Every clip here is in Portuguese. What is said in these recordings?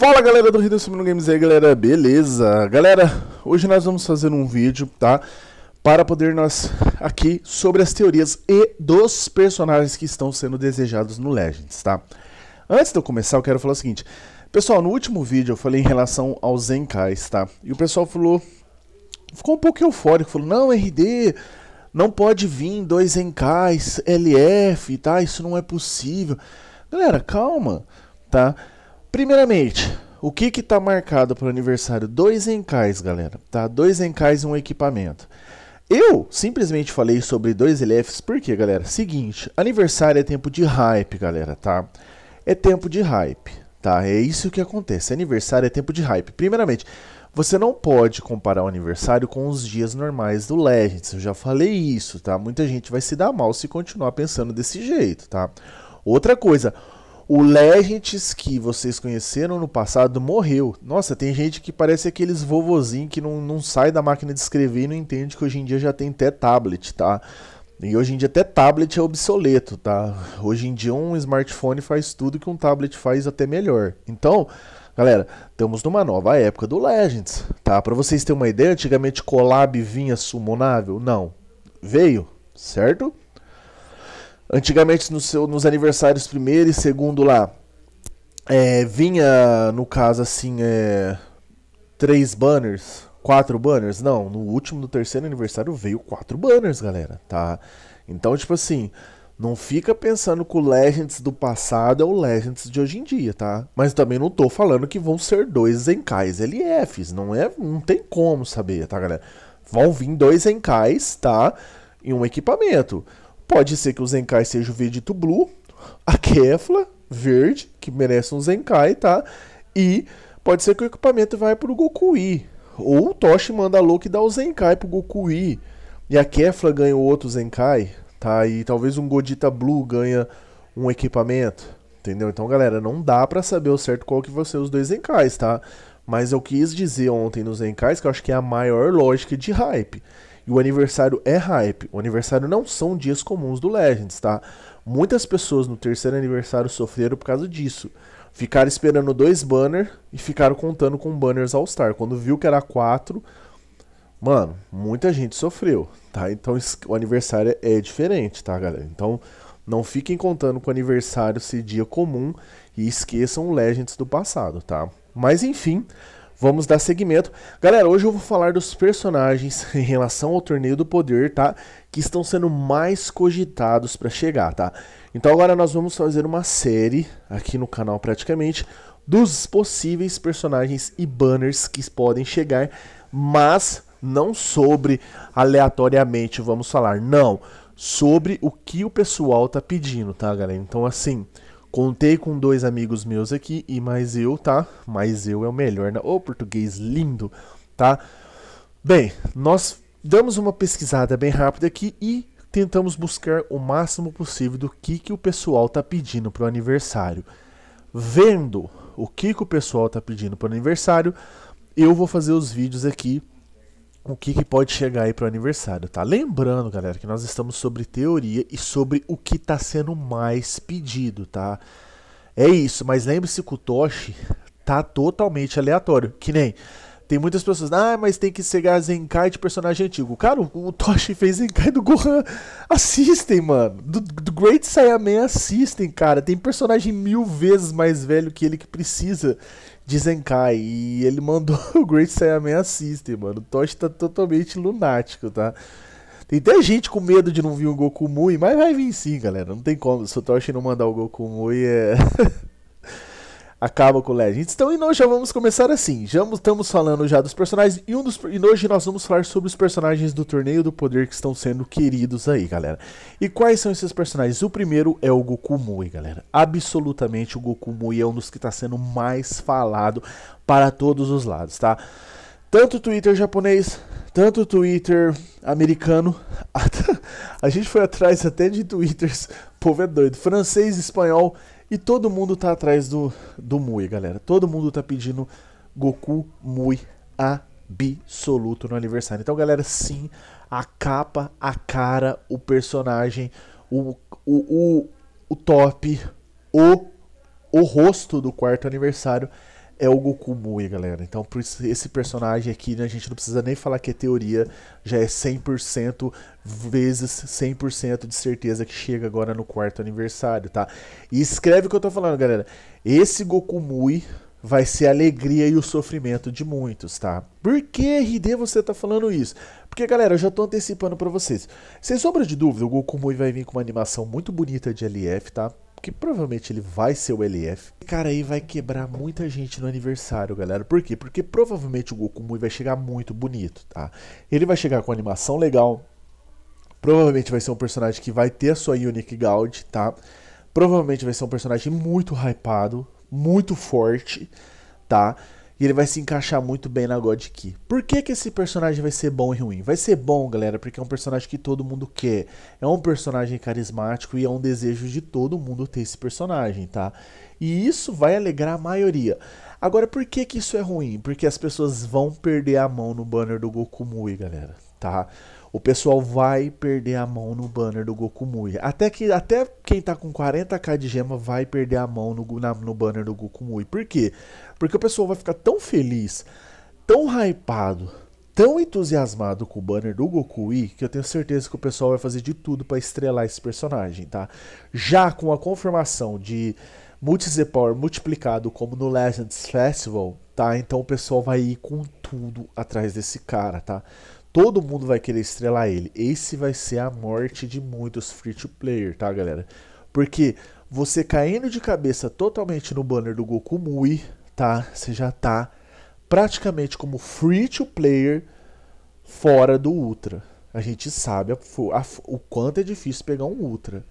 Fala galera do Rio Sumindo Games aí galera, beleza? Galera, hoje nós vamos fazer um vídeo, tá? Para poder nós aqui sobre as teorias e dos personagens que estão sendo desejados no Legends, tá? Antes de eu começar eu quero falar o seguinte Pessoal, no último vídeo eu falei em relação aos Zenkais, tá? E o pessoal falou, ficou um pouco eufórico, falou Não, RD, não pode vir dois Zenkais, LF, tá? Isso não é possível Galera, calma, Tá? Primeiramente, o que está marcado para o aniversário? Dois encais, galera. Tá? Dois encais e um equipamento. Eu simplesmente falei sobre dois LFs porque, galera, seguinte, aniversário é tempo de hype, galera, tá? É tempo de hype, tá? É isso que acontece. Aniversário é tempo de hype. Primeiramente, você não pode comparar o aniversário com os dias normais do Legends. Eu já falei isso, tá? Muita gente vai se dar mal se continuar pensando desse jeito, tá? Outra coisa, o Legends que vocês conheceram no passado morreu. Nossa, tem gente que parece aqueles vovozinhos que não, não sai da máquina de escrever e não entende que hoje em dia já tem até tablet, tá? E hoje em dia até tablet é obsoleto, tá? Hoje em dia um smartphone faz tudo que um tablet faz até melhor. Então, galera, estamos numa nova época do Legends, tá? Para vocês terem uma ideia, antigamente Collab vinha summonável? Não. Veio, certo? Antigamente no seu, nos aniversários primeiro e segundo lá, é, vinha, no caso assim, é, três banners, quatro banners. Não, no último, no terceiro aniversário veio quatro banners, galera, tá? Então, tipo assim, não fica pensando que o Legends do passado é o Legends de hoje em dia, tá? Mas também não tô falando que vão ser dois Zenkais LFs, não é, não tem como saber, tá, galera? Vão vir dois Zenkais, tá? Em um equipamento. Pode ser que o Zenkai seja o Vegito Blue, a Kefla, verde, que merece um Zenkai, tá? E pode ser que o equipamento vai pro Goku I. Ou o Toshi manda a Loki dar o Zenkai pro Goku I. E a Kefla ganha o outro Zenkai, tá? E talvez um Godita Blue ganha um equipamento, entendeu? Então, galera, não dá para saber o certo qual que vão ser os dois Zenkais, tá? Mas eu quis dizer ontem nos Zenkais que eu acho que é a maior lógica de hype. E o aniversário é hype. O aniversário não são dias comuns do Legends, tá? Muitas pessoas no terceiro aniversário sofreram por causa disso. Ficaram esperando dois banners e ficaram contando com banners All-Star. Quando viu que era quatro, mano, muita gente sofreu, tá? Então o aniversário é diferente, tá, galera? Então não fiquem contando com aniversário ser dia comum e esqueçam o Legends do passado, tá? Mas enfim, Vamos dar seguimento. Galera, hoje eu vou falar dos personagens em relação ao Torneio do Poder, tá? Que estão sendo mais cogitados para chegar, tá? Então agora nós vamos fazer uma série aqui no canal praticamente dos possíveis personagens e banners que podem chegar, mas não sobre aleatoriamente, vamos falar, não, sobre o que o pessoal tá pedindo, tá, galera? Então assim, Contei com dois amigos meus aqui e mais eu, tá? Mais eu é o melhor. Né? Ô, português lindo, tá? Bem, nós damos uma pesquisada bem rápida aqui e tentamos buscar o máximo possível do que, que o pessoal tá pedindo para o aniversário. Vendo o que, que o pessoal tá pedindo para o aniversário, eu vou fazer os vídeos aqui o que, que, pode chegar aí para o aniversário, tá? Lembrando, galera, que nós estamos sobre teoria e sobre o que está sendo mais pedido, tá? É isso, mas lembre-se que o Toshi tá totalmente aleatório, que nem tem muitas pessoas, ah, mas tem que cegar Zenkai de personagem antigo. Cara, o, o Toshi fez Zenkai do Gohan. Assistem, mano. Do, do Great Saiyaman assistem, cara. Tem personagem mil vezes mais velho que ele que precisa de Zenkai. E ele mandou o Great Saiyaman assistem, mano. O Toshi tá totalmente lunático, tá? Tem até gente com medo de não vir o Goku Mui, mas vai vir sim, galera. Não tem como. Se o Toshi não mandar o Goku Mui, é. acaba com o Legends. Então, e nós já vamos começar assim. Já estamos falando já dos personagens e, um dos, e hoje nós vamos falar sobre os personagens do Torneio do Poder que estão sendo queridos aí, galera. E quais são esses personagens? O primeiro é o Goku Mui, galera. Absolutamente o Goku Mui é um dos que está sendo mais falado para todos os lados, tá? Tanto o Twitter japonês, tanto o Twitter americano. A gente foi atrás até de Twitters, o povo é doido. Francês, espanhol e todo mundo tá atrás do, do Mui, galera. Todo mundo tá pedindo Goku Mui absoluto no aniversário. Então, galera, sim, a capa, a cara, o personagem, o, o, o, o top, o, o rosto do quarto aniversário é o Goku Mui, galera. Então, por esse personagem aqui, né, a gente não precisa nem falar que é teoria, já é 100% vezes 100% de certeza que chega agora no quarto aniversário, tá? E escreve o que eu tô falando, galera. Esse Goku Mui vai ser a alegria e o sofrimento de muitos, tá? Por que, RD, você tá falando isso? Porque, galera, eu já tô antecipando para vocês. Sem sombra de dúvida, o Goku Mui vai vir com uma animação muito bonita de LF, tá? que provavelmente ele vai ser o LF. Esse cara aí vai quebrar muita gente no aniversário, galera. Por quê? Porque provavelmente o Goku Mui vai chegar muito bonito, tá? Ele vai chegar com animação legal. Provavelmente vai ser um personagem que vai ter a sua Unique Gaud, tá? Provavelmente vai ser um personagem muito hypado, muito forte, tá? E ele vai se encaixar muito bem na God Key. Por que, que esse personagem vai ser bom e ruim? Vai ser bom, galera, porque é um personagem que todo mundo quer. É um personagem carismático e é um desejo de todo mundo ter esse personagem, tá? E isso vai alegrar a maioria. Agora, por que, que isso é ruim? Porque as pessoas vão perder a mão no banner do Goku Mui, galera, tá? o pessoal vai perder a mão no banner do Goku Mui. Até que até quem tá com 40k de gema vai perder a mão no, na, no banner do Goku Mui. Por quê? Porque o pessoal vai ficar tão feliz, tão hypado, tão entusiasmado com o banner do Goku Mui, que eu tenho certeza que o pessoal vai fazer de tudo para estrelar esse personagem, tá? Já com a confirmação de Multi Power multiplicado como no Legends Festival, tá? Então o pessoal vai ir com tudo atrás desse cara, tá? Todo mundo vai querer estrelar ele. Esse vai ser a morte de muitos free to player, tá, galera? Porque você caindo de cabeça totalmente no banner do Goku Mui, tá? Você já tá praticamente como free to player fora do Ultra. A gente sabe a, a, o quanto é difícil pegar um Ultra.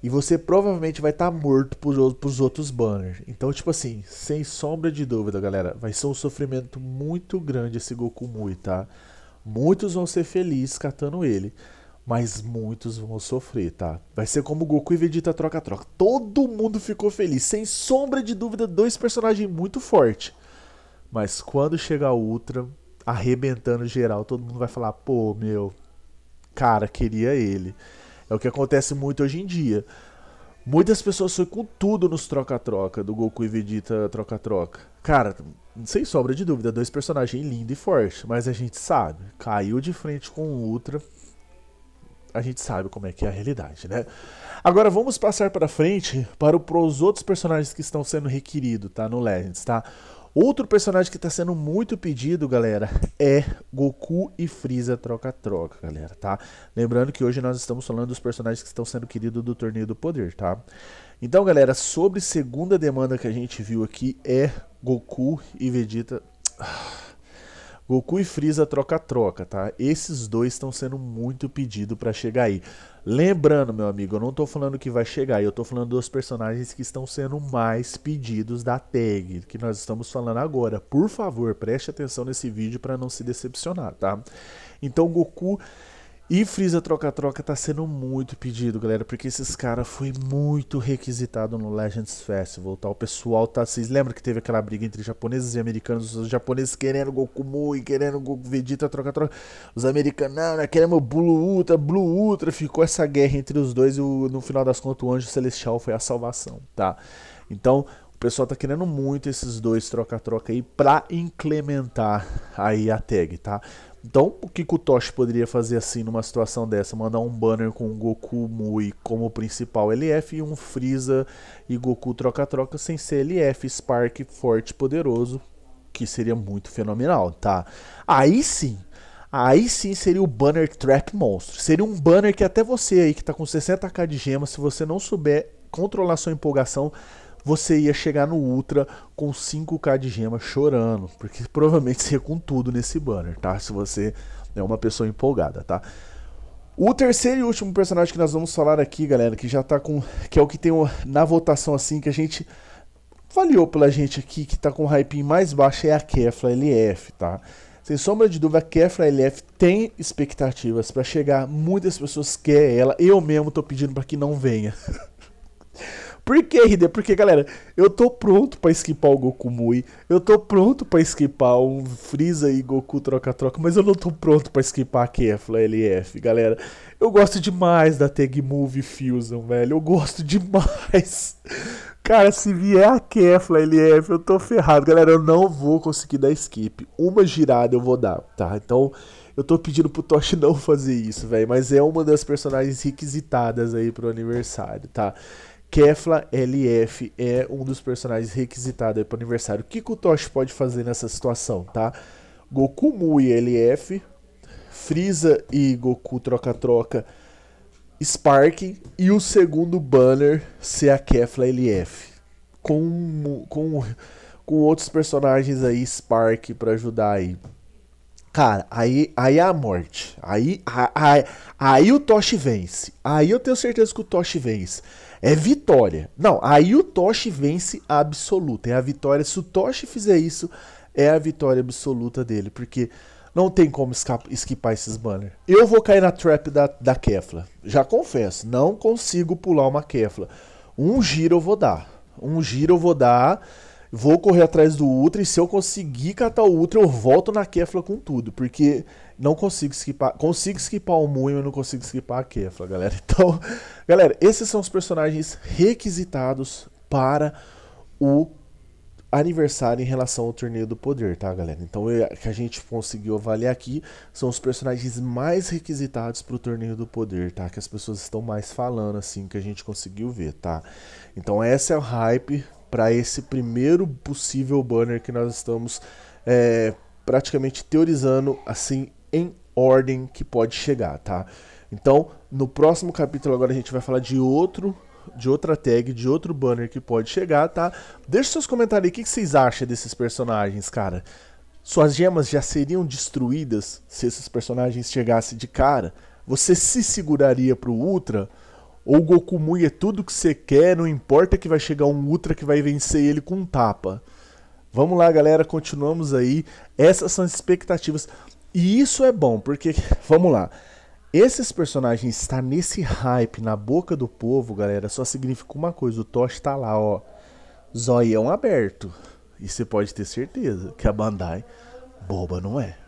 E você provavelmente vai estar tá morto pros, pros outros banners. Então, tipo assim, sem sombra de dúvida, galera, vai ser um sofrimento muito grande esse Goku Mui, tá? Muitos vão ser felizes catando ele, mas muitos vão sofrer, tá? Vai ser como Goku e Vegeta troca-troca. Todo mundo ficou feliz, sem sombra de dúvida, dois personagens muito fortes. Mas quando chegar a Ultra, arrebentando geral, todo mundo vai falar: pô, meu, cara, queria ele. É o que acontece muito hoje em dia. Muitas pessoas foi com tudo nos troca-troca, do Goku e Vegeta troca-troca. Cara, sem sobra de dúvida, dois personagens lindos e fortes, mas a gente sabe, caiu de frente com o Ultra, a gente sabe como é que é a realidade, né? Agora vamos passar para frente para os outros personagens que estão sendo requeridos, tá? No Legends, tá? Outro personagem que está sendo muito pedido, galera, é Goku e Freeza troca-troca, galera, tá? Lembrando que hoje nós estamos falando dos personagens que estão sendo queridos do Torneio do Poder, tá? Então, galera, sobre segunda demanda que a gente viu aqui é Goku e Vegeta. Ah, Goku e Freeza troca-troca, tá? Esses dois estão sendo muito pedido para chegar aí. Lembrando, meu amigo, eu não tô falando que vai chegar aí, eu tô falando dos personagens que estão sendo mais pedidos da tag, que nós estamos falando agora. Por favor, preste atenção nesse vídeo para não se decepcionar, tá? Então, Goku e Freeza Troca-Troca tá sendo muito pedido, galera, porque esses caras foi muito requisitado no Legends Festival, tá? O pessoal tá... Vocês lembram que teve aquela briga entre japoneses e americanos? Os japoneses querendo Goku Mui, querendo Goku Vegeta Troca-Troca. Os americanos, não, né? Queremos Blue Ultra, Blue Ultra. Ficou essa guerra entre os dois e o, no final das contas o Anjo Celestial foi a salvação, tá? Então, pessoal tá querendo muito esses dois troca-troca aí para incrementar aí a tag, tá? Então, o que, Kutoshi o Toshi poderia fazer assim numa situação dessa? Mandar um banner com o Goku Mui como principal LF e um Freeza e Goku troca-troca sem ser LF, Spark, forte, poderoso, que seria muito fenomenal, tá? Aí sim, aí sim seria o banner trap monstro. Seria um banner que até você aí que tá com 60k de gemas, se você não souber controlar sua empolgação, você ia chegar no Ultra com 5k de gema chorando, porque provavelmente seria com tudo nesse banner, tá? Se você é uma pessoa empolgada, tá? O terceiro e último personagem que nós vamos falar aqui, galera, que já tá com. que é o que tem na votação assim, que a gente avaliou pela gente aqui, que tá com o hype mais baixo, é a Kefla LF, tá? Sem sombra de dúvida, a Kefla LF tem expectativas para chegar. Muitas pessoas querem ela. Eu mesmo tô pedindo para que não venha. Por que, Hider? Porque, galera, eu tô pronto para esquipar o Goku Mui. Eu tô pronto para esquipar um Freeza e Goku troca-troca. Mas eu não tô pronto para esquipar a Kefla LF, galera. Eu gosto demais da Tag Move Fusion, velho. Eu gosto demais. Cara, se vier a Kefla LF, eu tô ferrado. Galera, eu não vou conseguir dar skip. Uma girada eu vou dar, tá? Então, eu tô pedindo pro Tosh não fazer isso, velho. Mas é uma das personagens requisitadas aí pro aniversário, tá? Kefla LF é um dos personagens requisitados para o aniversário. O que, que o Toshi pode fazer nessa situação, tá? Goku Mu e LF, Freeza e Goku troca-troca, Sparking e o segundo banner ser a Kefla LF. Com, com, com outros personagens aí, Spark, para ajudar aí. Cara, aí, aí é a morte. Aí, aí, aí o Toshi vence. Aí eu tenho certeza que o Toshi vence. É vitória. Não, aí o Toshi vence a absoluta. É a vitória. Se o Toshi fizer isso, é a vitória absoluta dele. Porque não tem como esquipar esses banners. Eu vou cair na trap da, da Kefla. Já confesso, não consigo pular uma Kefla. Um giro eu vou dar. Um giro eu vou dar vou correr atrás do Ultra e se eu conseguir catar o Ultra, eu volto na Kefla com tudo, porque não consigo skipar, consigo skipar o Mu, mas não consigo skipar a Kefla, galera. Então, galera, esses são os personagens requisitados para o aniversário em relação ao torneio do poder, tá, galera? Então, o é, que a gente conseguiu avaliar aqui são os personagens mais requisitados para o torneio do poder, tá? Que as pessoas estão mais falando, assim, que a gente conseguiu ver, tá? Então, essa é o hype para esse primeiro possível banner que nós estamos é, praticamente teorizando assim em ordem que pode chegar, tá? Então, no próximo capítulo agora a gente vai falar de outro de outra tag, de outro banner que pode chegar, tá? Deixe seus comentários aí, o que, que vocês acham desses personagens, cara? Suas gemas já seriam destruídas se esses personagens chegassem de cara? Você se seguraria pro Ultra? ou o Goku Mui é tudo que você quer, não importa que vai chegar um Ultra que vai vencer ele com um tapa. Vamos lá, galera, continuamos aí. Essas são as expectativas. E isso é bom, porque, vamos lá, esses personagens estar tá nesse hype na boca do povo, galera, só significa uma coisa, o Tosh tá lá, ó, zoião aberto. E você pode ter certeza que a Bandai boba não é.